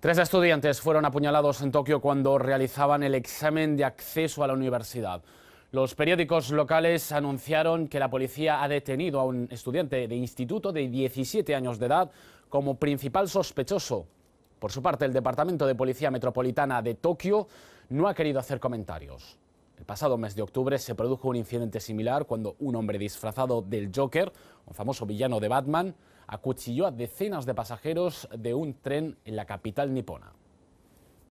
Tres estudiantes fueron apuñalados en Tokio cuando realizaban el examen de acceso a la universidad. Los periódicos locales anunciaron que la policía ha detenido a un estudiante de instituto de 17 años de edad como principal sospechoso. Por su parte, el Departamento de Policía Metropolitana de Tokio no ha querido hacer comentarios. El pasado mes de octubre se produjo un incidente similar cuando un hombre disfrazado del Joker, un famoso villano de Batman, acuchilló a decenas de pasajeros de un tren en la capital nipona.